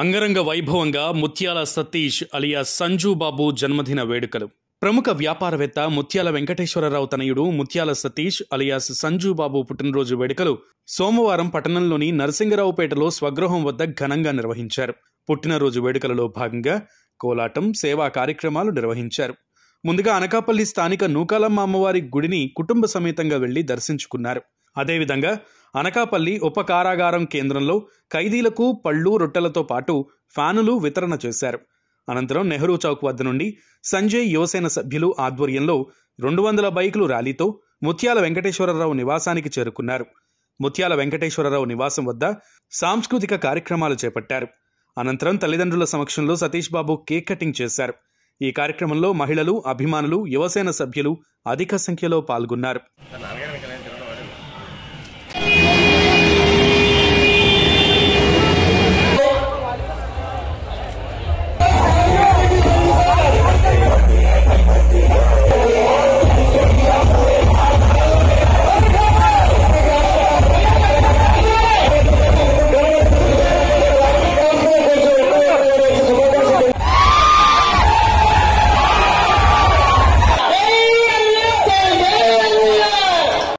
అంగరంగ వైభవంగా ముత్యాల సతీష్ అలియా బాబు జన్మదిన వేడుకలు ప్రముఖ వ్యాపారవేత్త ముత్యాల వెంకటేశ్వరరావు తనయుడు ముత్యాల సతీష్ అలియాస్ సంజూబాబు పుట్టినరోజు వేడుకలు సోమవారం పట్టణంలోని నరసింగరావుపేటలో స్వగృహం వద్ద ఘనంగా నిర్వహించారు పుట్టినరోజు వేడుకలలో భాగంగా కోలాటం సేవా కార్యక్రమాలు నిర్వహించారు ముందుగా అనకాపల్లి స్థానిక నూకాలమ్మ అమ్మవారి గుడిని కుటుంబ సమేతంగా వెళ్లి దర్శించుకున్నారు అదేవిధంగా అనకాపల్లి ఉప కారాగారం కేంద్రంలో ఖైదీలకు పళ్ళు రొట్టెలతో పాటు ఫ్యానులు వితరణ చేశారు అనంతరం నెహ్రూ చౌక్ వద్ద నుండి సంజయ్ యువసేన సభ్యులు ఆధ్వర్యంలో రెండు వందల బైకులు ర్యాలీతో ముత్యాల వెంకటేశ్వరరావు నివాసానికి చేరుకున్నారు ముత్యాల వెంకటేశ్వరరావు నివాసం వద్ద సాంస్కృతిక కార్యక్రమాలు చేపట్టారు అనంతరం తల్లిదండ్రుల సమక్షంలో సతీష్ బాబు కేక్ కటింగ్ చేశారు ఈ కార్యక్రమంలో మహిళలు అభిమానులు యువసేన సభ్యులు అధిక సంఖ్యలో పాల్గొన్నారు